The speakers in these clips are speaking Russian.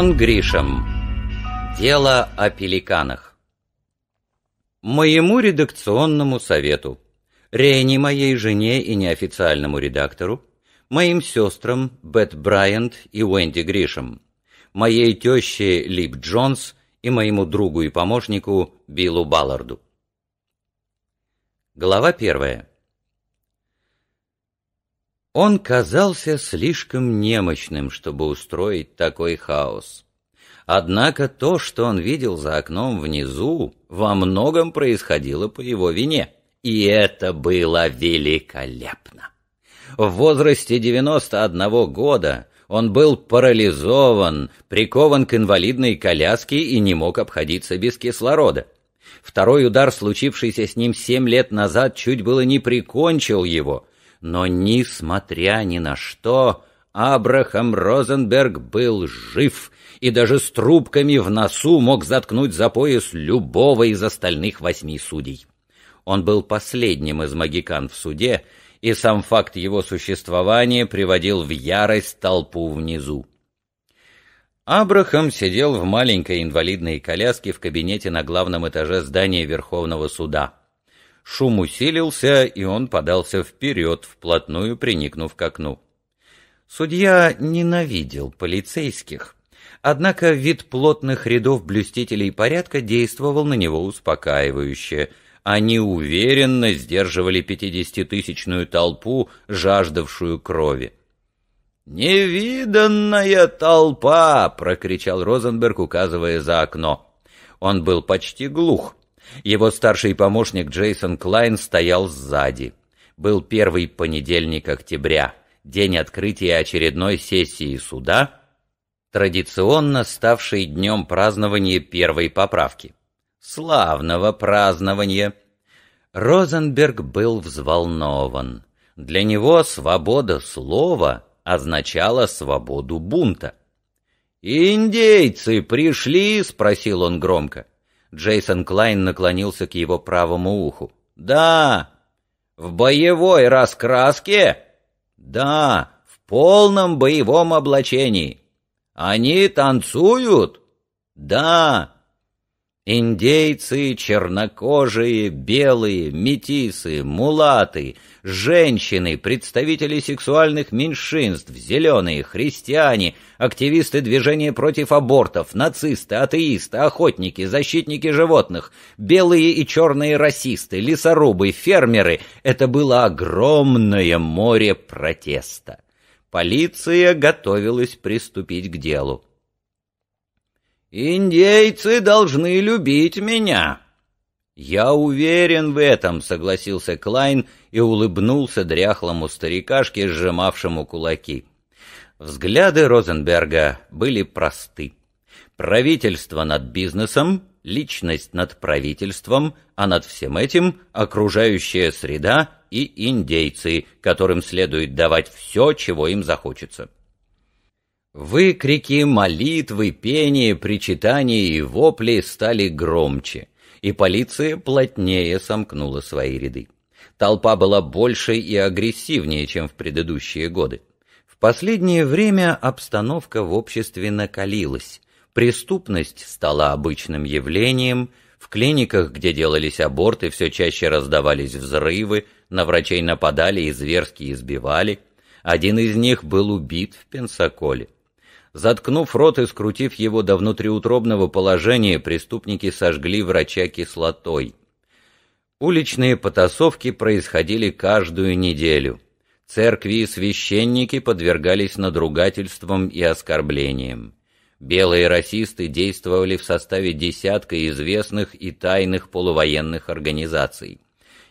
Джон Гришем. Дело о пеликанах. Моему редакционному совету, Рене, моей жене и неофициальному редактору, моим сестрам Бет Брайант и Уэнди Гришем, моей теще Лип Джонс и моему другу и помощнику Биллу Балларду. Глава первая. Он казался слишком немощным, чтобы устроить такой хаос. Однако то, что он видел за окном внизу, во многом происходило по его вине. И это было великолепно. В возрасте 91 года он был парализован, прикован к инвалидной коляске и не мог обходиться без кислорода. Второй удар, случившийся с ним семь лет назад, чуть было не прикончил его, но, несмотря ни на что, Абрахам Розенберг был жив и даже с трубками в носу мог заткнуть за пояс любого из остальных восьми судей. Он был последним из магикан в суде, и сам факт его существования приводил в ярость толпу внизу. Абрахам сидел в маленькой инвалидной коляске в кабинете на главном этаже здания Верховного суда. Шум усилился, и он подался вперед, вплотную приникнув к окну. Судья ненавидел полицейских, однако вид плотных рядов блюстителей порядка действовал на него успокаивающе. Они уверенно сдерживали пятидесятитысячную толпу, жаждавшую крови. «Невиданная толпа!» — прокричал Розенберг, указывая за окно. Он был почти глух, его старший помощник Джейсон Клайн стоял сзади. Был первый понедельник октября, день открытия очередной сессии суда, традиционно ставший днем празднования первой поправки. Славного празднования! Розенберг был взволнован. Для него свобода слова означала свободу бунта. «Индейцы пришли?» — спросил он громко. Джейсон Клайн наклонился к его правому уху. «Да!» «В боевой раскраске?» «Да, в полном боевом облачении». «Они танцуют?» «Да!» Индейцы, чернокожие, белые, метисы, мулаты, женщины, представители сексуальных меньшинств, зеленые, христиане, активисты движения против абортов, нацисты, атеисты, охотники, защитники животных, белые и черные расисты, лесорубы, фермеры — это было огромное море протеста. Полиция готовилась приступить к делу. «Индейцы должны любить меня!» «Я уверен в этом», — согласился Клайн и улыбнулся дряхлому старикашке, сжимавшему кулаки. Взгляды Розенберга были просты. Правительство над бизнесом, личность над правительством, а над всем этим окружающая среда и индейцы, которым следует давать все, чего им захочется. Выкрики, молитвы, пение, причитания и вопли стали громче, и полиция плотнее сомкнула свои ряды. Толпа была больше и агрессивнее, чем в предыдущие годы. В последнее время обстановка в обществе накалилась, преступность стала обычным явлением, в клиниках, где делались аборты, все чаще раздавались взрывы, на врачей нападали и зверски избивали. Один из них был убит в Пенсаколе. Заткнув рот и скрутив его до внутриутробного положения, преступники сожгли врача кислотой. Уличные потасовки происходили каждую неделю. Церкви и священники подвергались надругательствам и оскорблениям. Белые расисты действовали в составе десятка известных и тайных полувоенных организаций.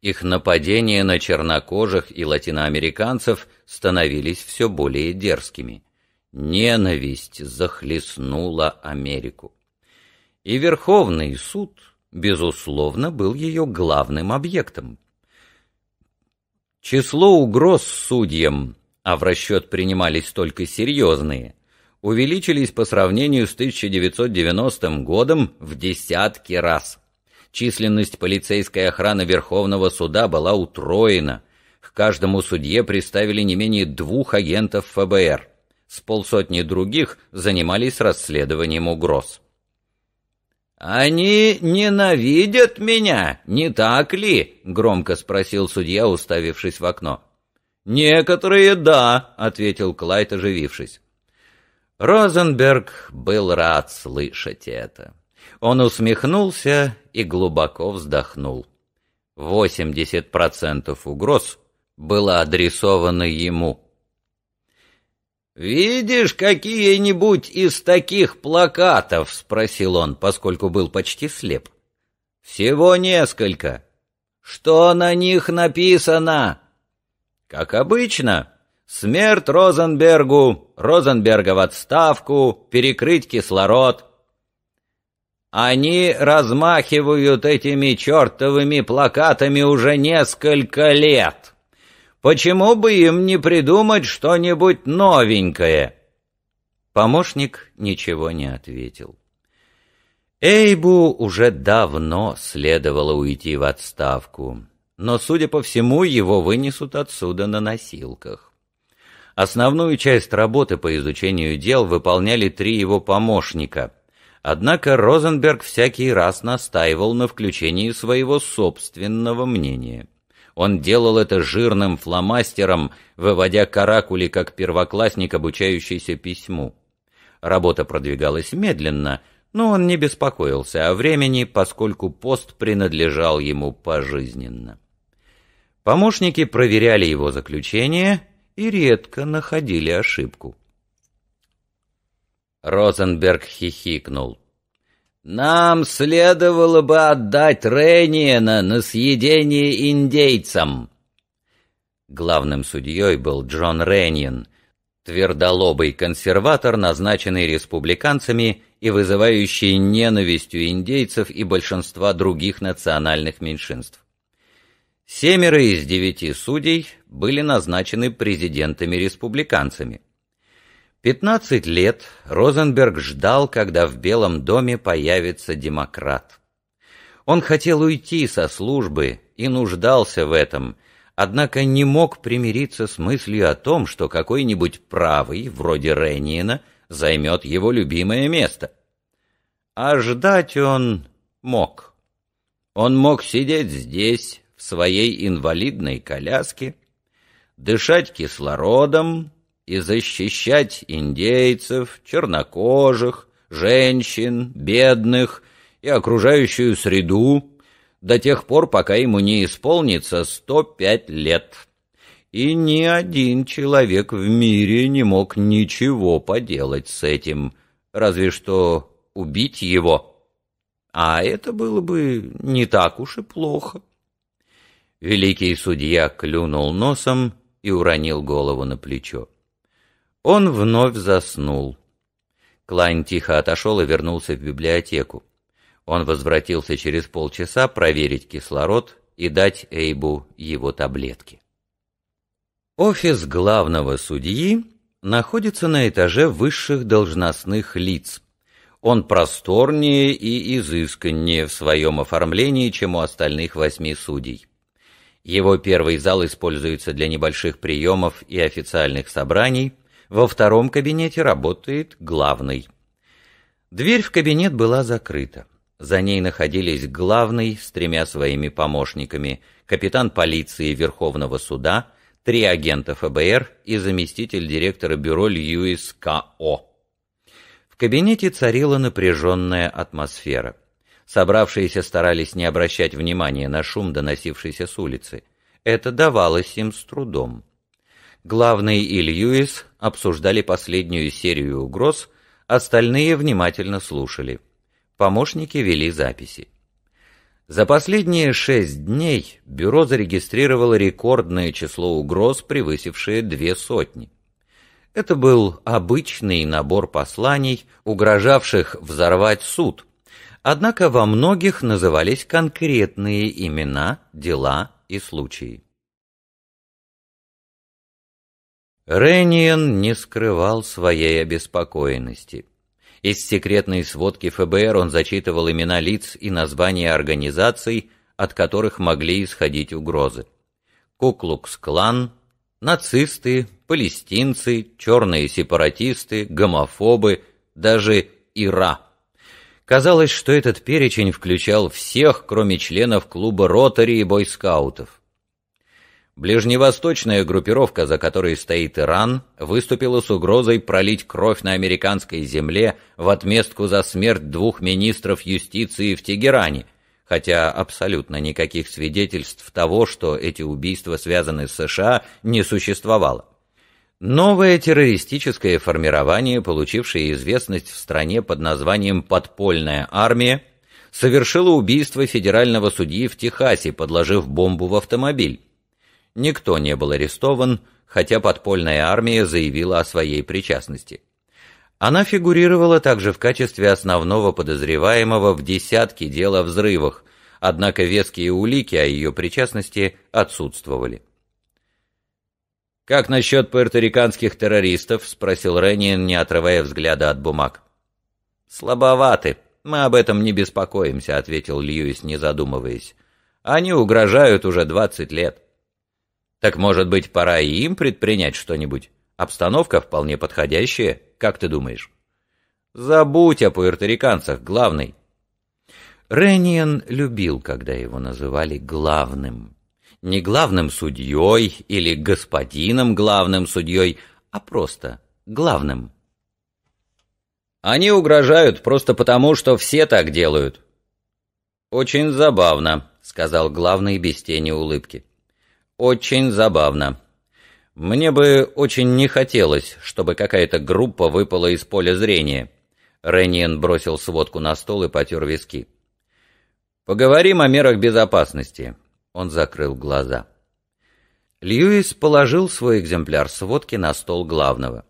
Их нападения на чернокожих и латиноамериканцев становились все более дерзкими. Ненависть захлестнула Америку. И Верховный суд, безусловно, был ее главным объектом. Число угроз судьям, а в расчет принимались только серьезные, увеличились по сравнению с 1990 годом в десятки раз. Численность полицейской охраны Верховного суда была утроена. К каждому судье приставили не менее двух агентов ФБР с полсотни других занимались расследованием угроз. «Они ненавидят меня, не так ли?» — громко спросил судья, уставившись в окно. «Некоторые — да», — ответил Клайд, оживившись. Розенберг был рад слышать это. Он усмехнулся и глубоко вздохнул. 80% угроз было адресовано ему. «Видишь какие-нибудь из таких плакатов?» — спросил он, поскольку был почти слеп. «Всего несколько. Что на них написано?» «Как обычно. Смерть Розенбергу, Розенберга в отставку, перекрыть кислород». «Они размахивают этими чертовыми плакатами уже несколько лет». Почему бы им не придумать что-нибудь новенькое?» Помощник ничего не ответил. Эйбу уже давно следовало уйти в отставку, но, судя по всему, его вынесут отсюда на носилках. Основную часть работы по изучению дел выполняли три его помощника. Однако Розенберг всякий раз настаивал на включении своего собственного мнения. Он делал это жирным фломастером, выводя каракули как первоклассник, обучающийся письму. Работа продвигалась медленно, но он не беспокоился о времени, поскольку пост принадлежал ему пожизненно. Помощники проверяли его заключение и редко находили ошибку. Розенберг хихикнул. Нам следовало бы отдать Рениена на съедение индейцам. Главным судьей был Джон Рениен, твердолобый консерватор, назначенный республиканцами и вызывающий ненавистью индейцев и большинства других национальных меньшинств. Семеро из девяти судей были назначены президентами-республиканцами. Пятнадцать лет Розенберг ждал, когда в Белом доме появится демократ. Он хотел уйти со службы и нуждался в этом, однако не мог примириться с мыслью о том, что какой-нибудь правый, вроде Реннина, займет его любимое место. А ждать он мог. Он мог сидеть здесь, в своей инвалидной коляске, дышать кислородом, и защищать индейцев, чернокожих, женщин, бедных и окружающую среду до тех пор, пока ему не исполнится 105 лет. И ни один человек в мире не мог ничего поделать с этим, разве что убить его. А это было бы не так уж и плохо. Великий судья клюнул носом и уронил голову на плечо. Он вновь заснул. Клайн тихо отошел и вернулся в библиотеку. Он возвратился через полчаса проверить кислород и дать Эйбу его таблетки. Офис главного судьи находится на этаже высших должностных лиц. Он просторнее и изысканнее в своем оформлении, чем у остальных восьми судей. Его первый зал используется для небольших приемов и официальных собраний – во втором кабинете работает главный. Дверь в кабинет была закрыта. За ней находились главный с тремя своими помощниками, капитан полиции Верховного суда, три агента ФБР и заместитель директора бюро Льюис К.О. В кабинете царила напряженная атмосфера. Собравшиеся старались не обращать внимания на шум, доносившийся с улицы. Это давалось им с трудом. Главный и Льюис обсуждали последнюю серию угроз, остальные внимательно слушали. Помощники вели записи. За последние шесть дней бюро зарегистрировало рекордное число угроз, превысившее две сотни. Это был обычный набор посланий, угрожавших взорвать суд. Однако во многих назывались конкретные имена, дела и случаи. Рэниен не скрывал своей обеспокоенности. Из секретной сводки ФБР он зачитывал имена лиц и названия организаций, от которых могли исходить угрозы. Куклукс-клан, нацисты, палестинцы, черные сепаратисты, гомофобы, даже Ира. Казалось, что этот перечень включал всех, кроме членов клуба «Ротари» и бойскаутов. Ближневосточная группировка, за которой стоит Иран, выступила с угрозой пролить кровь на американской земле в отместку за смерть двух министров юстиции в Тегеране, хотя абсолютно никаких свидетельств того, что эти убийства связаны с США, не существовало. Новое террористическое формирование, получившее известность в стране под названием «Подпольная армия», совершило убийство федерального судьи в Техасе, подложив бомбу в автомобиль. Никто не был арестован, хотя подпольная армия заявила о своей причастности. Она фигурировала также в качестве основного подозреваемого в десятке дел о взрывах, однако веские улики о ее причастности отсутствовали. «Как насчет пуэрториканских террористов?» — спросил Реннин, не отрывая взгляда от бумаг. «Слабоваты. Мы об этом не беспокоимся», — ответил Льюис, не задумываясь. «Они угрожают уже двадцать лет». Так, может быть, пора и им предпринять что-нибудь? Обстановка вполне подходящая, как ты думаешь? Забудь о пуэрториканцах, главный. Ренниен любил, когда его называли главным. Не главным судьей или господином главным судьей, а просто главным. Они угрожают просто потому, что все так делают. Очень забавно, сказал главный без тени улыбки. Очень забавно. Мне бы очень не хотелось, чтобы какая-то группа выпала из поля зрения. Ренниен бросил сводку на стол и потер виски. Поговорим о мерах безопасности. Он закрыл глаза. Льюис положил свой экземпляр сводки на стол главного.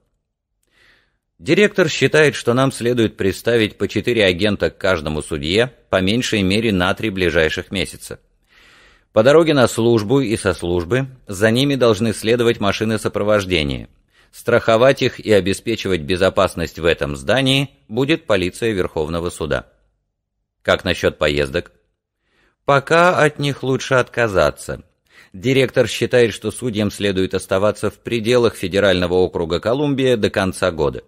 Директор считает, что нам следует представить по четыре агента к каждому судье по меньшей мере на три ближайших месяца. По дороге на службу и со службы за ними должны следовать машины сопровождения. Страховать их и обеспечивать безопасность в этом здании будет полиция Верховного суда. Как насчет поездок? Пока от них лучше отказаться. Директор считает, что судьям следует оставаться в пределах Федерального округа Колумбия до конца года.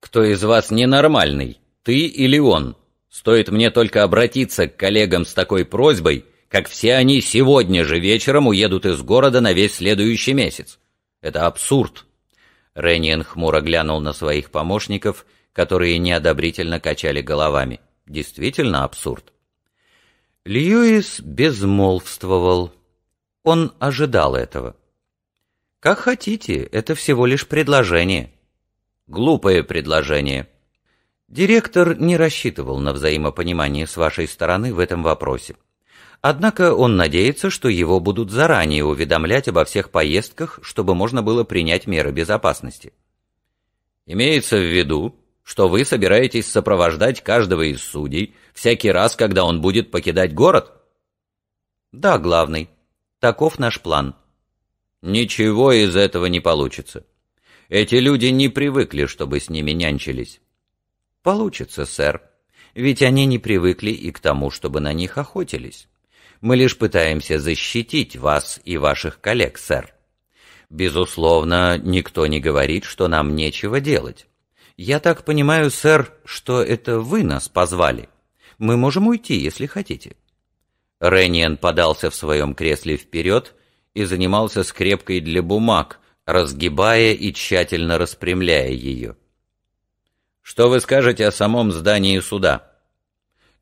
Кто из вас ненормальный, ты или он? Стоит мне только обратиться к коллегам с такой просьбой – как все они сегодня же вечером уедут из города на весь следующий месяц. Это абсурд. Ренниен хмуро глянул на своих помощников, которые неодобрительно качали головами. Действительно абсурд. Льюис безмолвствовал. Он ожидал этого. «Как хотите, это всего лишь предложение». «Глупое предложение». Директор не рассчитывал на взаимопонимание с вашей стороны в этом вопросе. Однако он надеется, что его будут заранее уведомлять обо всех поездках, чтобы можно было принять меры безопасности. Имеется в виду, что вы собираетесь сопровождать каждого из судей всякий раз, когда он будет покидать город? Да, главный. Таков наш план. Ничего из этого не получится. Эти люди не привыкли, чтобы с ними нянчились. Получится, сэр. Ведь они не привыкли и к тому, чтобы на них охотились. Мы лишь пытаемся защитить вас и ваших коллег, сэр. Безусловно, никто не говорит, что нам нечего делать. Я так понимаю, сэр, что это вы нас позвали. Мы можем уйти, если хотите. Ренниан подался в своем кресле вперед и занимался скрепкой для бумаг, разгибая и тщательно распрямляя ее. Что вы скажете о самом здании суда?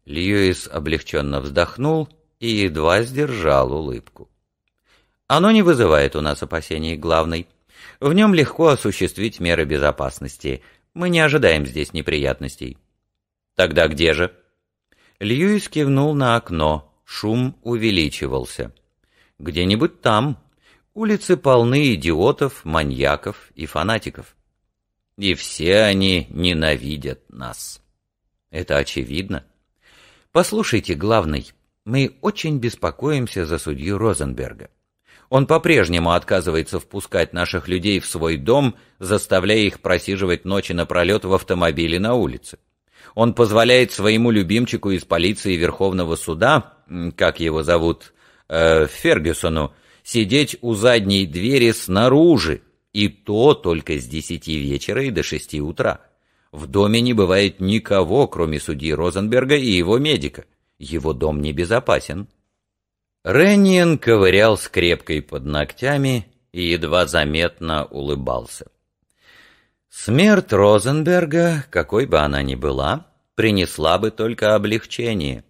Льюис облегченно вздохнул и едва сдержал улыбку. Оно не вызывает у нас опасений главный. В нем легко осуществить меры безопасности. Мы не ожидаем здесь неприятностей. Тогда где же? Льюис кивнул на окно. Шум увеличивался. Где-нибудь там. Улицы полны идиотов, маньяков и фанатиков. И все они ненавидят нас. Это очевидно. Послушайте, главный, мы очень беспокоимся за судью Розенберга. Он по-прежнему отказывается впускать наших людей в свой дом, заставляя их просиживать ночи напролет в автомобиле на улице. Он позволяет своему любимчику из полиции Верховного суда, как его зовут, э, Фергюсону, сидеть у задней двери снаружи, и то только с десяти вечера и до шести утра. В доме не бывает никого, кроме судьи Розенберга и его медика. Его дом небезопасен. Ренниен ковырял скрепкой под ногтями и едва заметно улыбался. Смерть Розенберга, какой бы она ни была, принесла бы только облегчение.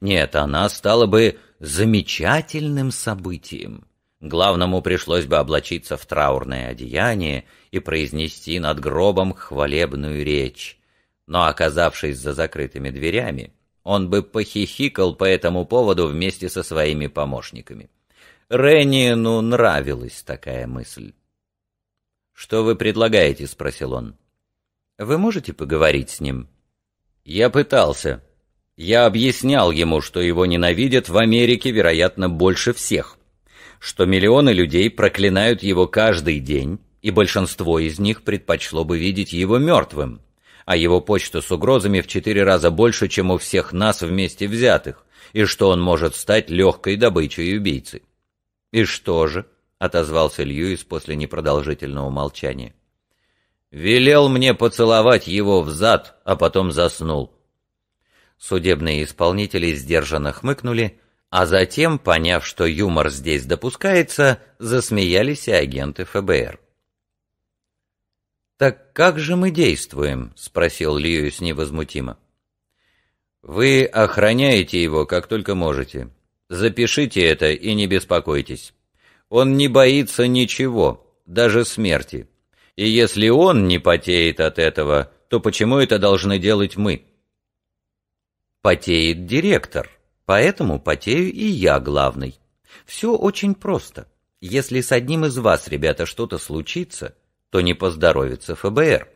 Нет, она стала бы замечательным событием. Главному пришлось бы облачиться в траурное одеяние и произнести над гробом хвалебную речь. Но, оказавшись за закрытыми дверями, он бы похихикал по этому поводу вместе со своими помощниками. Ренину нравилась такая мысль. «Что вы предлагаете?» — спросил он. «Вы можете поговорить с ним?» «Я пытался. Я объяснял ему, что его ненавидят в Америке, вероятно, больше всех, что миллионы людей проклинают его каждый день, и большинство из них предпочло бы видеть его мертвым а его почта с угрозами в четыре раза больше, чем у всех нас вместе взятых, и что он может стать легкой добычей убийцы. «И что же?» — отозвался Льюис после непродолжительного молчания. «Велел мне поцеловать его в зад, а потом заснул». Судебные исполнители сдержанно хмыкнули, а затем, поняв, что юмор здесь допускается, засмеялись и агенты ФБР. «Так как же мы действуем?» — спросил Льюис невозмутимо. «Вы охраняете его, как только можете. Запишите это и не беспокойтесь. Он не боится ничего, даже смерти. И если он не потеет от этого, то почему это должны делать мы?» «Потеет директор, поэтому потею и я главный. Все очень просто. Если с одним из вас, ребята, что-то случится...» то не поздоровится ФБР.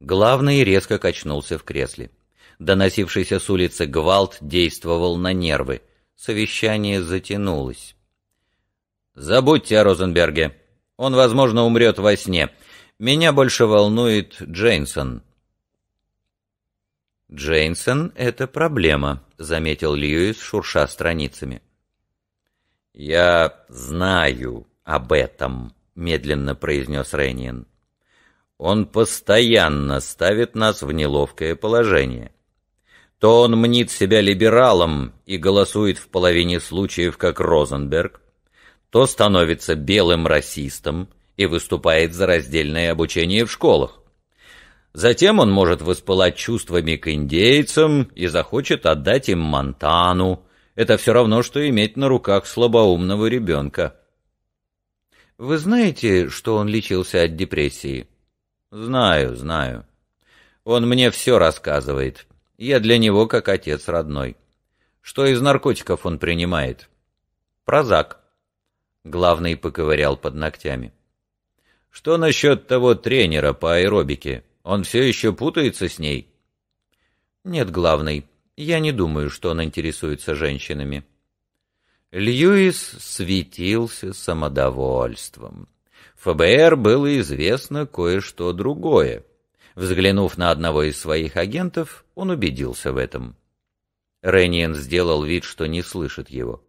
Главный резко качнулся в кресле. Доносившийся с улицы гвалт действовал на нервы. Совещание затянулось. «Забудьте о Розенберге. Он, возможно, умрет во сне. Меня больше волнует Джейнсон». «Джейнсон — это проблема», — заметил Льюис, шурша страницами. «Я знаю об этом», медленно произнес Рейнин. Он постоянно ставит нас в неловкое положение. То он мнит себя либералом и голосует в половине случаев как Розенберг, то становится белым расистом и выступает за раздельное обучение в школах. Затем он может воспылать чувствами к индейцам и захочет отдать им Монтану. Это все равно, что иметь на руках слабоумного ребенка. Вы знаете, что он лечился от депрессии? Знаю, знаю. Он мне все рассказывает. Я для него как отец родной. Что из наркотиков он принимает? Прозак. Главный поковырял под ногтями. Что насчет того тренера по аэробике? Он все еще путается с ней? Нет, главный. Я не думаю, что он интересуется женщинами. Льюис светился самодовольством. ФБР было известно кое-что другое. Взглянув на одного из своих агентов, он убедился в этом. Ренниен сделал вид, что не слышит его.